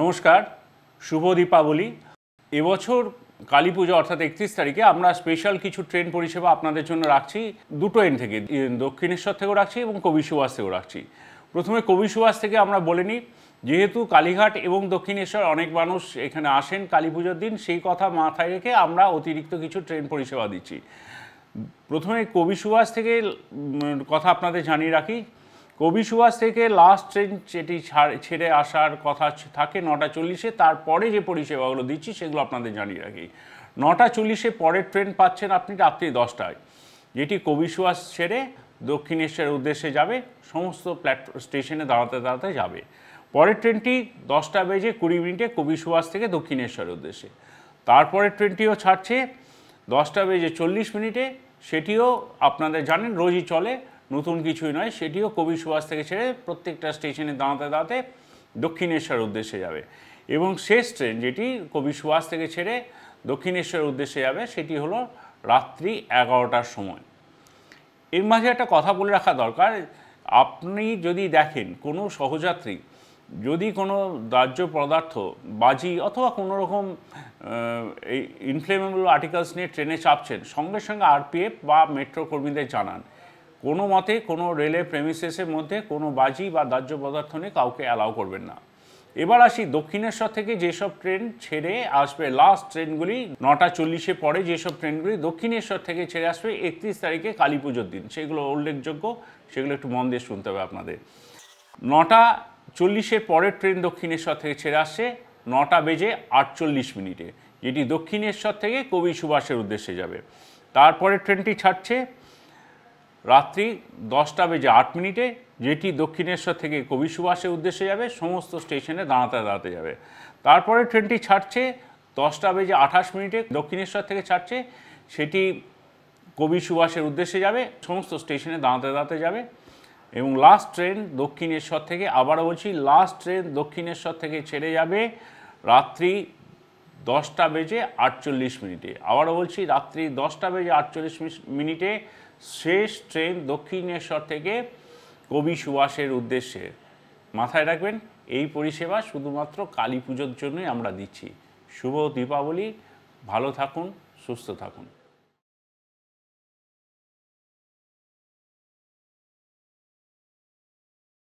নমস্কার শুভ দীপাবলি এবছর কালী পুজো অর্থাৎ একত্রিশ তারিখে আমরা স্পেশাল কিছু ট্রেন পরিষেবা আপনাদের জন্য রাখছি দুটো এন থেকে দক্ষিণেশ্বর থেকেও রাখছি এবং কবি সুভাষ থেকেও রাখছি প্রথমে কবি সুভাষ থেকে আমরা বলে নিই যেহেতু কালীঘাট এবং দক্ষিণেশ্বর অনেক মানুষ এখানে আসেন কালী পুজোর দিন সেই কথা মাথায় রেখে আমরা অতিরিক্ত কিছু ট্রেন পরিষেবা দিচ্ছি প্রথমে কবি সুভাষ থেকে কথা আপনাদের জানিয়ে রাখি কবি সুভাষ থেকে লাস্ট ট্রেন যেটি ছেড়ে আসার কথা থাকে নটা চল্লিশে তারপরে যে পরিষেবাগুলো দিচ্ছি সেগুলো আপনাদের জানিয়ে রাখি নটা চল্লিশে পরের ট্রেন পাচ্ছেন আপনি রাত্রি দশটায় যেটি কবি সুভাষ ছেড়ে দক্ষিণেশ্বরের উদ্দেশ্যে যাবে সমস্ত প্ল্যাটফর্ম স্টেশনে দাঁড়াতে দাঁড়াতে যাবে পরের ট্রেনটি দশটা বেজে কুড়ি মিনিটে কবি সুভাষ থেকে দক্ষিণেশ্বরের উদ্দেশ্যে তারপরের ট্রেনটিও ছাড়ছে দশটা বেজে চল্লিশ মিনিটে সেটিও আপনাদের জানেন রোজই চলে নতুন কিছুই নয় সেটিও কবি সুভাষ থেকে ছেড়ে প্রত্যেকটা স্টেশনে দাঁড়াতে দাঁড়াতে দক্ষিণেশ্বর উদ্দেশ্যে যাবে এবং শেষ ট্রেন যেটি কবি সুভাষ থেকে ছেড়ে দক্ষিণেশ্বর উদ্দেশ্যে যাবে সেটি হলো রাত্রি এগারোটার সময় এর মাঝে একটা কথা বলে রাখা দরকার আপনি যদি দেখেন কোনো সহযাত্রী যদি কোনো দাহ্য পদার্থ বাজি অথবা কোনো রকম এই ইনফ্লেমেবল আর্টিকেলস নিয়ে ট্রেনে চাপছেন সঙ্গে সঙ্গে আরপিএফ বা মেট্রো কর্মীদের জানান কোনো মতে কোনো রেলের প্রেমিসেসের মধ্যে কোনো বাজি বা দাহ্য পদার্থ নিয়ে কাউকে অ্যালাউ করবেন না এবার আসি দক্ষিণেশ্বর থেকে যেসব ট্রেন ছেড়ে আসবে লাস্ট ট্রেনগুলি নটা চল্লিশে পরে যেসব ট্রেনগুলি দক্ষিণেশ্বর থেকে ছেড়ে আসবে একত্রিশ তারিখে কালী পুজোর দিন সেগুলো উল্লেখযোগ্য সেগুলো একটু মন দিয়ে শুনতে হবে আপনাদের নটা চল্লিশের পরের ট্রেন দক্ষিণেশ্বর থেকে ছেড়ে আসছে নটা বেজে আটচল্লিশ মিনিটে যেটি দক্ষিণেশ্বর থেকে কবি সুভাষের উদ্দেশ্যে যাবে তারপরে ট্রেনটি ছাড়ছে রাত্রি দশটা বেজে আট মিনিটে যেটি দক্ষিণেশ্বর থেকে কবি সুভাষের উদ্দেশ্যে যাবে সমস্ত স্টেশনে দাঁড়াতে দাঁড়াতে যাবে তারপরে ট্রেনটি ছাড়ছে দশটা বেজে আঠাশ মিনিটে দক্ষিণেশ্বর থেকে ছাড়ছে সেটি কবি সুভাষের উদ্দেশ্যে যাবে সমস্ত স্টেশনে দাঁড়াতে দাঁড়াতে যাবে এবং লাস্ট ট্রেন দক্ষিণেশ্বর থেকে আবারও বলছি লাস্ট ট্রেন দক্ষিণেশ্বর থেকে ছেড়ে যাবে রাত্রি দশটা বেজে আটচল্লিশ মিনিটে আবারও বলছি রাত্রি দশটা বেজে আটচল্লিশ মিনিটে শেষ ট্রেন দক্ষিণেশ্বর থেকে কবি সুভাষের উদ্দেশ্যে মাথায় রাখবেন এই পরিষেবা শুধুমাত্র কালী পুজোর জন্যই আমরা দিচ্ছি শুভ দীপাবলি ভালো থাকুন সুস্থ থাকুন